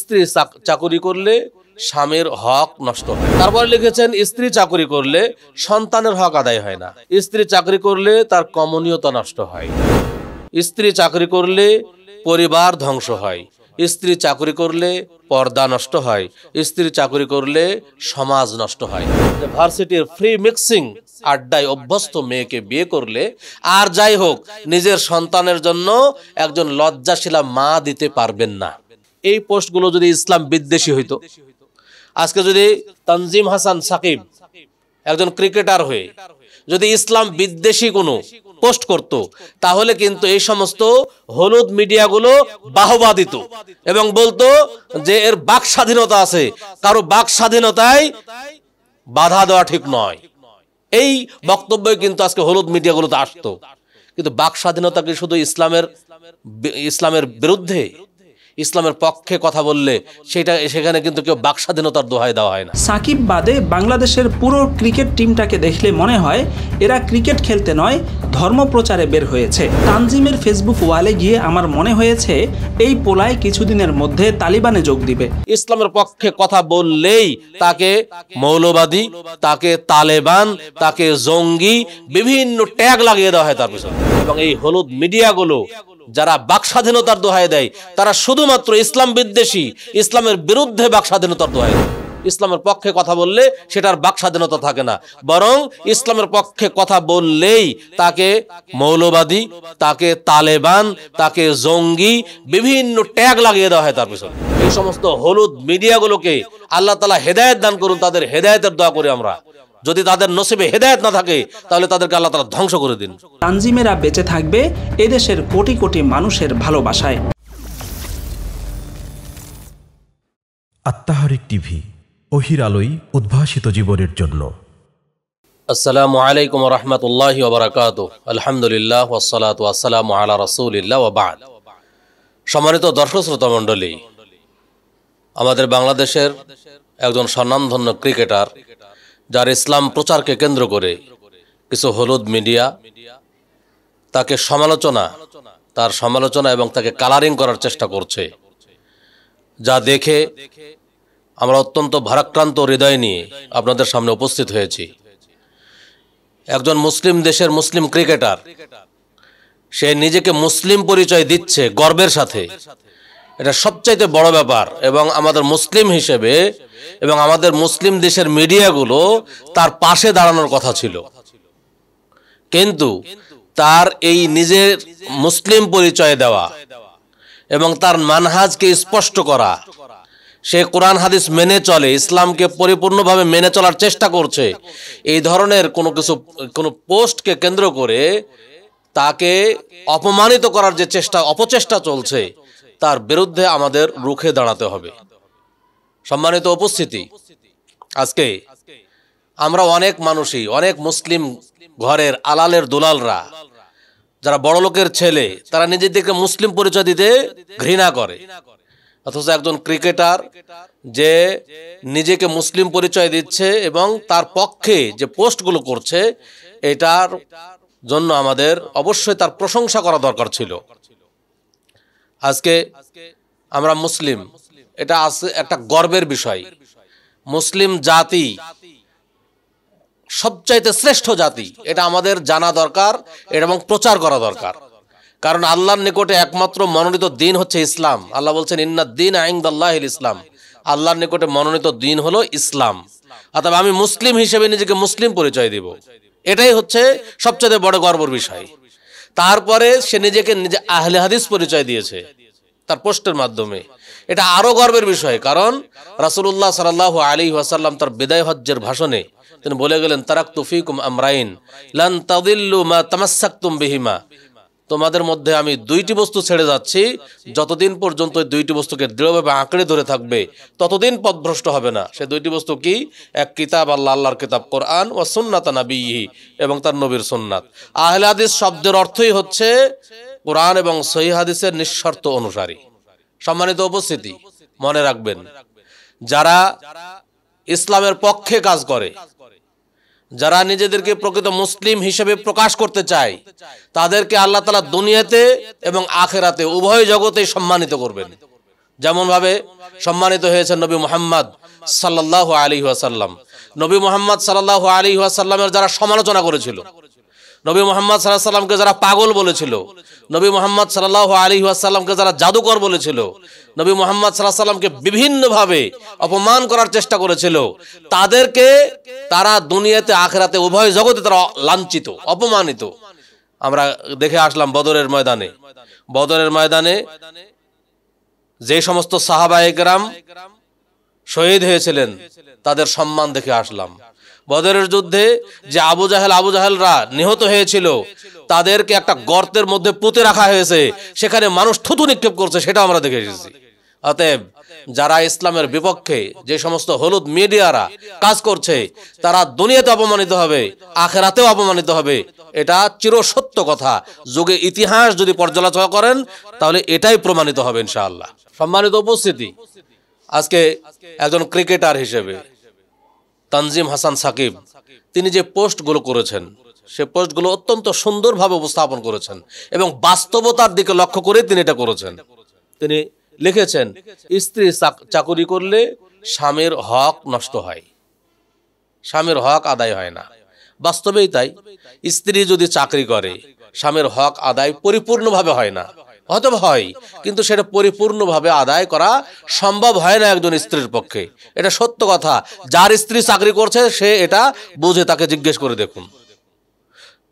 স্ত্রী চাকরি করলে স্বামীর হক নষ্ট হয় তারপরে লিখেছেন স্ত্রী চাকরি করলে সন্তানের হক আদায় হয় না স্ত্রী চাকরি করলে তার কমনীয়তা নষ্ট হয় স্ত্রী চাকরি করলে পরিবার ধ্বংস হয় স্ত্রী চাকরি করলে পর্দা নষ্ট হয় স্ত্রী চাকরি করলে সমাজ নষ্ট হয় ভার্সিটির ফ্রি মিক্সিং আড্ডায় অভ্যস্ত মেয়েকে বিয়ে করলে আর যাই হোক নিজের সন্তানের জন্য একজন লজ্জাশীলা মা দিতে পারবেন না এই পোস্টগুলো যদি ইসলাম বিদ্বেষী হইতো আজকে যদি তানজিম হাসান সাকিব একজন ক্রিকেটার হয়ে যদি ইসলাম বিদ্বেষী কোনো পোস্ট করত তাহলে কিন্তু এই সমস্ত হলুদ মিডিয়াগুলো বাহবা দিত এবং বলতো যে এর বাক স্বাধীনতা আছে কারো বাক স্বাধীনতায় বাধা দেওয়া ঠিক নয় এই বক্তব্যই কিন্তু আজকে হলুদ মিডিয়াগুলোতে আসতো কিন্তু বাক স্বাধীনতা কি শুধু ইসলামের ইসলামের বিরুদ্ধে ইসলামের পক্ষে কথা বললে সেটা সেখানে কিন্তু কেউ বাকস্বাধীনতার দোহাই দেওয়া হয় না সাকিব বাদে বাংলাদেশের পুরো ক্রিকেট টিমটাকে দেখলে মনে হয় এরা ক্রিকেট খেলতে নয় ধর্ম প্রচারে বের হয়েছে তানজিমের ফেসবুক ওয়ালে গিয়ে আমার মনে হয়েছে এই পোলায় কিছুদিনের মধ্যে তালিবানে যোগ দিবে ইসলামের পক্ষে কথা বললেই তাকে মৌলবাদী তাকে তালেবান তাকে জঙ্গি বিভিন্ন ট্যাগ লাগিয়ে দেওয়া হয় তার পিছনে এবং এই হলুদ মিডিয়াগুলো যারা বাক স্বাধীনতার দোহায় দেয় তারা শুধুমাত্র ইসলাম বিদ্বেষী ইসলামের বিরুদ্ধে বাক স্বাধীনতার দোহায় দেয় ইসলামের পক্ষে কথা বললে সেটার বাক স্বাধীনতা থাকে না বরং ইসলামের পক্ষে কথা বললেই তাকে মৌলবাদী তাকে তালেবান তাকে জঙ্গি বিভিন্ন ট্যাগ লাগিয়ে দেওয়া হয় তার পিছনে এই সমস্ত হলুদ মিডিয়াগুলোকে আল্লাহ তালা হেদায়ত দান করুন তাদের হেদায়তের দোয়া করি আমরা যদি তাদের নসিবে হেদায়ত না থাকে তাহলে তাদেরকে আল্লাহ তালা ধ্বংস করে দিন তানজিমেরা বেঁচে থাকবে এদেশের কোটি কোটি মানুষের ভালোবাসায় আত্মাহারিক টিভি অহির আলোই উদ্ভাসিত জীবনের জন্য আসসালামু আলাইকুম রহমতুল্লাহি ওবরাকাত আলহামদুলিল্লাহ ওসালাত আসসালাম আলা রসুলিল্লাহ ওবাদ সম্মানিত দর্শক শ্রোতা মণ্ডলী আমাদের বাংলাদেশের একজন স্বনামধন্য ক্রিকেটার যার ইসলাম প্রচারকে কেন্দ্র করে কিছু হলুদ মিডিয়া তাকে সমালোচনা তার সমালোচনা এবং তাকে কালারিং করার চেষ্টা করছে যা দেখে আমরা অত্যন্ত ভারাক্রান্ত হৃদয় নিয়ে আপনাদের সামনে উপস্থিত হয়েছি একজন মুসলিম দেশের মুসলিম ক্রিকেটার সে নিজেকে মুসলিম পরিচয় দিচ্ছে গর্বের সাথে এটা সবচাইতে বড় ব্যাপার এবং আমাদের মুসলিম হিসেবে এবং আমাদের মুসলিম দেশের মিডিয়াগুলো তার পাশে দাঁড়ানোর কথা ছিল কিন্তু তার এই নিজের মুসলিম পরিচয় দেওয়া এবং তার মানহাজকে স্পষ্ট করা সে কোরআন হাদিস মেনে চলে ইসলামকে পরিপূর্ণভাবে মেনে চলার চেষ্টা করছে এই ধরনের কোনো কিছু কোনো পোস্টকে কেন্দ্র করে তাকে অপমানিত করার যে চেষ্টা অপচেষ্টা চলছে তার বিরুদ্ধে আমাদের রুখে দাঁড়াতে হবে সম্মানিত উপস্থিতি আজকে আমরা অনেক মানুষই অনেক মুসলিম ঘরের আলালের দুলালরা যারা বড় লোকের ছেলে তারা নিজেদেরকে মুসলিম পরিচয় দিতে ঘৃণা করে অথচ একজন ক্রিকেটার যে নিজেকে মুসলিম পরিচয় দিচ্ছে এবং তার পক্ষে যে পোস্টগুলো করছে এটার জন্য আমাদের অবশ্যই তার প্রশংসা করা দরকার ছিল আজকে আমরা মুসলিম এটা আছে একটা গর্বের বিষয় মুসলিম জাতি সবচাইতে শ্রেষ্ঠ জাতি এটা আমাদের জানা দরকার এটা এবং প্রচার করা দরকার কারণ আল্লাহর নিকটে একমাত্র মনোনীত দিন হচ্ছে ইসলাম আল্লাহ বলছেন ইন্না দিন আইন্দাল্লাহ ইসলাম আল্লাহর নিকটে মনোনীত দিন হলো ইসলাম অর্থাৎ আমি মুসলিম হিসেবে নিজেকে মুসলিম পরিচয় দিব এটাই হচ্ছে সবচেয়ে বড় গর্বর বিষয় তারপরে সে নিজেকে নিজে আহলে হাদিস পরিচয় দিয়েছে তার পোস্টের মাধ্যমে এটা আরো গর্বের বিষয় কারণ রাসুল্লাহ সাল আলী ওয়াসাল্লাম তার বিদায় হজ্জের ভাষণে তিনি বলে গেলেন তারাক তুফিকুম আমরাইন লান তাদিল্লু মা তামাসাক্তুম বিহিমা তোমাদের মধ্যে আমি দুইটি বস্তু ছেড়ে যাচ্ছি যতদিন পর্যন্ত ওই দুইটি বস্তুকে দৃঢ়ভাবে আঁকড়ে ধরে থাকবে ততদিন পথভ্রষ্ট হবে না সে দুইটি বস্তু কি এক কিতাব আল্লাহ আল্লাহর কিতাব কোরআন ও সুন্নাত নাবিহি এবং তার নবীর সুন্নাত আহলাদিস শব্দের অর্থই হচ্ছে কোরআন এবং সহি হাদিসের নিঃশর্ত অনুসারী সম্মানিত উপস্থিতি মনে রাখবেন যারা ইসলামের পক্ষে কাজ করে যারা নিজেদেরকে প্রকৃত মুসলিম হিসেবে প্রকাশ করতে চায় তাদেরকে আল্লাহ তালা দুনিয়াতে এবং আখেরাতে উভয় জগতে সম্মানিত করবেন যেমনভাবে সম্মানিত হয়েছেন নবী মোহাম্মদ সাল্লাহ আলী ওয়াসাল্লাম নবী মোহাম্মদ সাল্লাহ আলী ওয়াসাল্লামের যারা সমালোচনা করেছিল নবী মোহাম্মদ সাল্লাহ সাল্লামকে যারা পাগল বলেছিল নবী মোহাম্মদ সাল্লাহ আলী আসাল্লামকে যারা জাদুকর বলেছিল নবী মোহাম্মদ সাল্লাহ সাল্লামকে বিভিন্নভাবে অপমান করার চেষ্টা করেছিল তাদেরকে তারা দুনিয়াতে আখেরাতে উভয় জগতে তারা লাঞ্ছিত অপমানিত আমরা দেখে আসলাম বদরের ময়দানে বদরের ময়দানে যে সমস্ত সাহাবা একরাম শহীদ হয়েছিলেন তাদের সম্মান দেখে আসলাম বদরের যুদ্ধে যে আবু জাহেল আবু জাহেলরা নিহত হয়েছিল তাদেরকে একটা গর্তের মধ্যে পুঁতে রাখা হয়েছে সেখানে মানুষ থুতু নিক্ষেপ করছে সেটা আমরা দেখে এসেছি অতএব যারা ইসলামের বিপক্ষে যে সমস্ত হলুদ মিডিয়ারা কাজ করছে তারা দুনিয়াতে অপমানিত হবে আখেরাতেও অপমানিত হবে এটা চিরসত্য কথা যুগে ইতিহাস যদি পর্যালোচনা করেন তাহলে এটাই প্রমাণিত হবে ইনশাআল্লাহ সম্মানিত উপস্থিতি আজকে একজন ক্রিকেটার হিসেবে তানজিম হাসান সাকিব তিনি যে পোস্টগুলো করেছেন সে পোস্টগুলো অত্যন্ত সুন্দরভাবে উপস্থাপন করেছেন এবং বাস্তবতার দিকে লক্ষ্য করে তিনি এটা করেছেন তিনি লিখেছেন স্ত্রী চাকুরি করলে স্বামীর হক নষ্ট হয় স্বামীর হক আদায় হয় না বাস্তবেই তাই স্ত্রী যদি চাকরি করে স্বামীর হক আদায় পরিপূর্ণভাবে হয় না অথবা হয় কিন্তু সেটা পরিপূর্ণভাবে আদায় করা সম্ভব হয় না একজন স্ত্রীর পক্ষে এটা সত্য কথা যার স্ত্রী চাকরি করছে সে এটা বুঝে তাকে জিজ্ঞেস করে দেখুন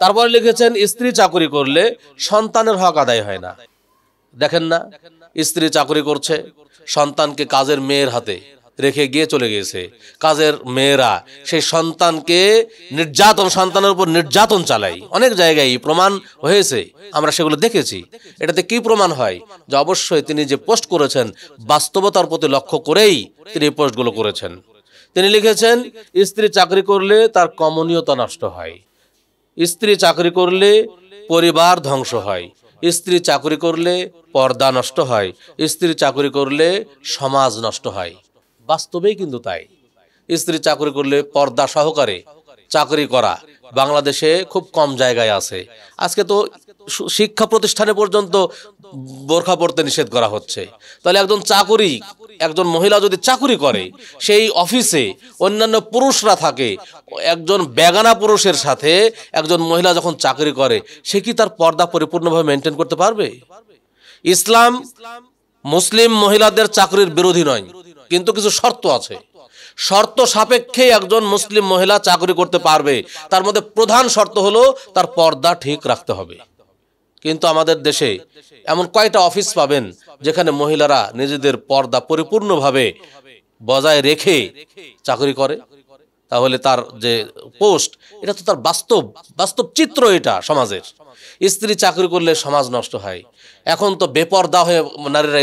তারপরে লিখেছেন স্ত্রী চাকরি করলে সন্তানের হক আদায় হয় না দেখেন না স্ত্রী চাকরি করছে সন্তানকে কাজের মেয়ের হাতে রেখে গিয়ে চলে গিয়েছে কাজের মেয়েরা সেই সন্তানকে নির্যাতন সন্তানের উপর নির্যাতন চালায় অনেক জায়গায় প্রমাণ হয়েছে আমরা সেগুলো দেখেছি এটাতে কি প্রমাণ হয় যে অবশ্যই তিনি যে পোস্ট করেছেন বাস্তবতার প্রতি লক্ষ্য করেই তিনি এই পোস্টগুলো করেছেন তিনি লিখেছেন স্ত্রী চাকরি করলে তার কমনীয়তা নষ্ট হয় স্ত্রী চাকরি করলে পরিবার ধ্বংস হয় স্ত্রী চাকরি করলে পর্দা নষ্ট হয় স্ত্রী চাকরি করলে সমাজ নষ্ট হয় বাস্তবেই কিন্তু তাই স্ত্রী চাকরি করলে পর্দা সহকারে চাকরি করা বাংলাদেশে খুব কম জায়গায় আছে আজকে তো শিক্ষা প্রতিষ্ঠানে পর্যন্ত বোরখা পড়তে নিষেধ করা হচ্ছে তাহলে একজন চাকরি একজন মহিলা যদি চাকরি করে সেই অফিসে অন্যান্য পুরুষরা থাকে একজন বেগানা পুরুষের সাথে একজন মহিলা যখন চাকরি করে সে কি তার পর্দা পরিপূর্ণভাবে মেনটেন করতে পারবে ইসলাম মুসলিম মহিলাদের চাকরির বিরোধী নয় কিন্তু কিছু শর্ত আছে শর্ত সাপেক্ষে একজন মুসলিম মহিলা চাকরি করতে পারবে তার মধ্যে প্রধান শর্ত হলো তার পর্দা ঠিক রাখতে হবে কিন্তু আমাদের দেশে এমন কয়টা অফিস পাবেন যেখানে মহিলারা নিজেদের পর্দা পরিপূর্ণভাবে বজায় রেখে চাকরি করে তাহলে তার যে পোস্ট এটা তো তার বাস্তব বাস্তব চিত্র এটা সমাজের স্ত্রী চাকরি করলে সমাজ নষ্ট হয় এখন তো বেপরদা হয়ে নারীরা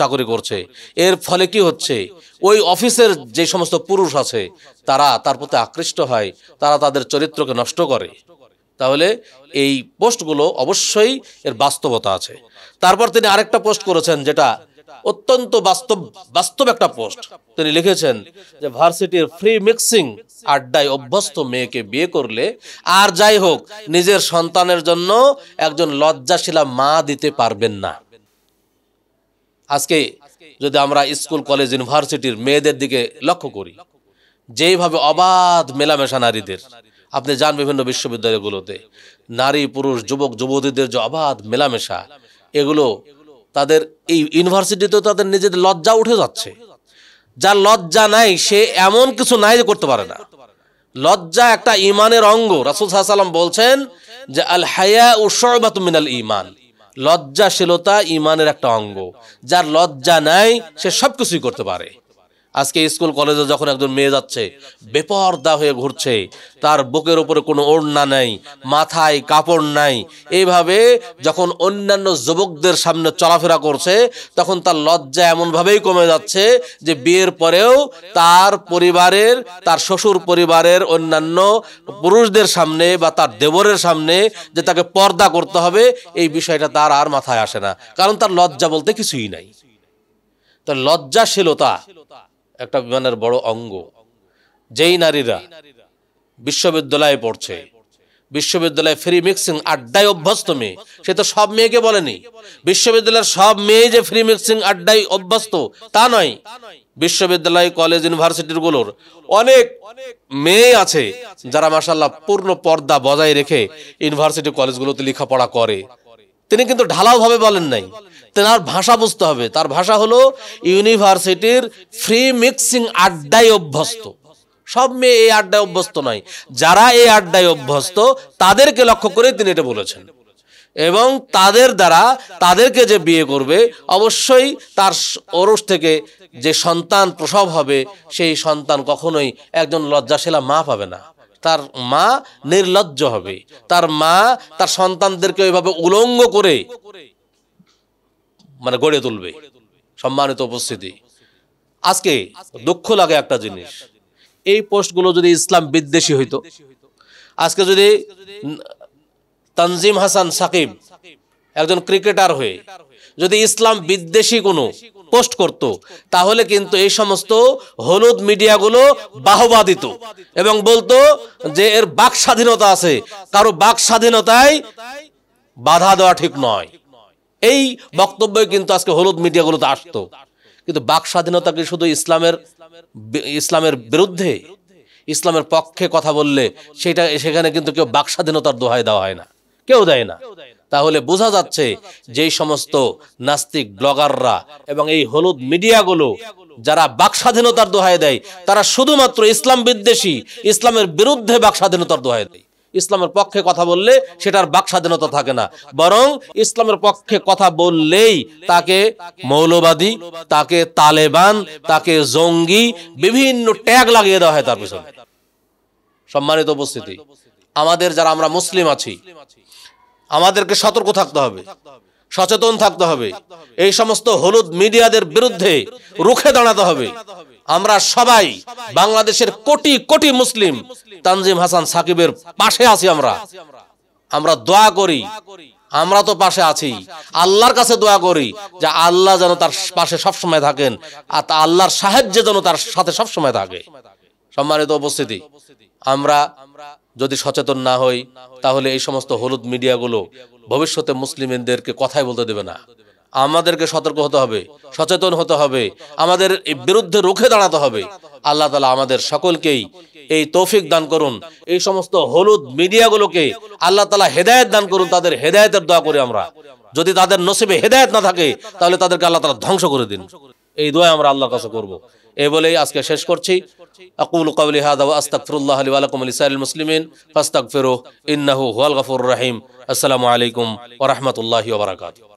চাকরি করছে এর ফলে কি হচ্ছে ওই অফিসের যে সমস্ত পুরুষ আছে তারা তার প্রতি আকৃষ্ট হয় তারা তাদের চরিত্রকে নষ্ট করে তাহলে এই পোস্টগুলো অবশ্যই এর বাস্তবতা আছে তারপর তিনি আরেকটা পোস্ট করেছেন যেটা অত্যন্ত বাস্তব বাস্তব একটা পোস্ট তিনি লিখেছেন যে ভার্সিটির ফ্রি মিক্সিং আড্ডায় অভ্যস্ত মেয়েকে বিয়ে করলে আর যাই হোক নিজের সন্তানের জন্য একজন লজ্জাশীলা মা দিতে পারবেন না আজকে যদি আমরা স্কুল কলেজ ইউনিভার্সিটির মেয়েদের দিকে লক্ষ্য করি যেভাবে অবাধ মেলামেশা নারীদের আপনি যান বিভিন্ন বিশ্ববিদ্যালয়গুলোতে নারী পুরুষ যুবক যুবতীদের যে অবাধ মেলামেশা এগুলো তাদের এই ইউনিভার্সিটিতে তাদের নিজেদের লজ্জা উঠে যাচ্ছে যার লজ্জা নাই সে এমন কিছু নাই যে করতে পারে না লজ্জা একটা ইমানের অঙ্গ রাসুল সাহাশাল্লাম বলছেন যে আল হায়া ও শরবাত মিনাল ইমান লজ্জাশীলতা ইমানের একটা অঙ্গ যার লজ্জা নাই সে সব কিছুই করতে পারে আজকে স্কুল কলেজে যখন একজন মেয়ে যাচ্ছে বেপর্দা হয়ে ঘুরছে তার বুকের উপরে কোনো ওড়না নাই মাথায় কাপড় নাই এইভাবে যখন অন্যান্য যুবকদের সামনে চলাফেরা করছে তখন তার লজ্জা এমনভাবেই কমে যাচ্ছে যে বিয়ের পরেও তার পরিবারের তার শ্বশুর পরিবারের অন্যান্য পুরুষদের সামনে বা তার দেবরের সামনে যে তাকে পর্দা করতে হবে এই বিষয়টা তার আর মাথায় আসে না কারণ তার লজ্জা বলতে কিছুই নাই তার লজ্জাশীলতা একটা বিমানের বড় অঙ্গ যেই নারীরা বিশ্ববিদ্যালয়ে পড়ছে বিশ্ববিদ্যালয়ে ফ্রি মিক্সিং আড্ডায় অভ্যস্ত মেয়ে সে তো সব মেয়েকে বলেনি বিশ্ববিদ্যালয়ের সব মেয়ে যে ফ্রি মিক্সিং আড্ডায় অভ্যস্ত তা নয় বিশ্ববিদ্যালয় কলেজ ইউনিভার্সিটির গুলোর অনেক মেয়ে আছে যারা মাসাল্লাহ পূর্ণ পর্দা বজায় রেখে ইউনিভার্সিটি কলেজগুলোতে লেখাপড়া করে তিনি কিন্তু ঢালাওভাবে বলেন নাই তেনার ভাষা বুঝতে হবে তার ভাষা হলো ইউনিভার্সিটির ফ্রি মিক্সিং আড্ডায় অভ্যস্ত সব মেয়ে এই আড্ডায় অভ্যস্ত নয় যারা এই আড্ডায় অভ্যস্ত তাদেরকে লক্ষ্য করে তিনি এটা বলেছেন এবং তাদের দ্বারা তাদেরকে যে বিয়ে করবে অবশ্যই তার অরস থেকে যে সন্তান প্রসব হবে সেই সন্তান কখনোই একজন লজ্জাশীলা মা পাবে না তার মা নির্লজ্জ হবে তার মা তার সন্তানদেরকে ওইভাবে উলঙ্গ করে মানে গড়ে তুলবে সম্মানিত উপস্থিতি আজকে দুঃখ লাগে একটা জিনিস এই পোস্টগুলো যদি ইসলাম বিদ্বেষী হইতো আজকে যদি তানজিম হাসান সাকিব একজন ক্রিকেটার হয়ে যদি ইসলাম বিদ্বেষী কোনো পোস্ট করত তাহলে কিন্তু এই সমস্ত হলুদ মিডিয়াগুলো বাহবা দিত এবং বলতো যে এর বাক স্বাধীনতা আছে কারো বাক স্বাধীনতায় বাধা দেওয়া ঠিক নয় এই বক্তব্য কিন্তু আজকে হলুদ মিডিয়াগুলোতে আসতো কিন্তু বাক স্বাধীনতা কি শুধু ইসলামের ইসলামের বিরুদ্ধে ইসলামের পক্ষে কথা বললে সেটা সেখানে কিন্তু কেউ বাক স্বাধীনতার দোহাই দেওয়া হয় না কেউ দেয় না তাহলে বোঝা যাচ্ছে যেই সমস্ত নাস্তিক ব্লগাররা এবং এই হলুদ মিডিয়াগুলো যারা বাক স্বাধীনতার দোহাই দেয় তারা শুধুমাত্র ইসলাম বিদ্বেষী ইসলামের বিরুদ্ধে বাক স্বাধীনতার দোহাই দেয় ইসলামের পক্ষে কথা বললে সেটার বাক স্বাধীনতা থাকে না বরং ইসলামের পক্ষে কথা বললেই তাকে মৌলবাদী তাকে তালেবান তাকে জঙ্গি বিভিন্ন ট্যাগ লাগিয়ে দেওয়া হয় তার পিছনে সম্মানিত উপস্থিতি আমাদের যারা আমরা মুসলিম আছি আমাদেরকে সতর্ক থাকতে হবে সচেতন থাকতে হবে এই সমস্ত হলুদ মিডিয়াদের বিরুদ্ধে রুখে দাঁড়াতে হবে আমরা সবাই বাংলাদেশের কোটি কোটি মুসলিম তানজিম হাসান সাকিবের পাশে আছি আমরা আমরা দোয়া করি আমরা তো পাশে আছি আল্লাহর কাছে দোয়া করি যে আল্লাহ যেন তার পাশে সবসময় থাকেন আর আল্লাহর সাহায্যে যেন তার সাথে সবসময় থাকে সম্মানিত উপস্থিতি আমরা যদি সচেতন না হই তাহলে এই সমস্ত হলুদ মিডিয়াগুলো ভবিষ্যতে মুসলিমদেরকে কথাই বলতে দেবে না আমাদেরকে সতর্ক হতে হবে সচেতন হতে হবে আমাদের বিরুদ্ধে রুখে দাঁড়াতে হবে আল্লাহ তালা আমাদের সকলকেই এই তৌফিক দান করুন এই সমস্ত হলুদ মিডিয়াগুলোকে আল্লাহ তালা হেদায়ত দান করুন তাদের হেদায়তের দোয়া করি আমরা যদি তাদের নসিবে হেদায়ত না থাকে তাহলে তাদেরকে আল্লাহ তালা ধ্বংস করে দিন এই দোয়া আমরা আল্লাহর কাছে করব এই বলেই আজকে শেষ করছি আকুল কাউলি হাদা আস্তাগফিরুল্লাহ লি ওয়া লাকুম লিসাইল মুসলিমিন ফাস্তাগফিরু ইন্নাহু হুয়াল গাফুরুর রহিম আসসালামু আলাইকুম ওয়া রাহমাতুল্লাহি ওয়া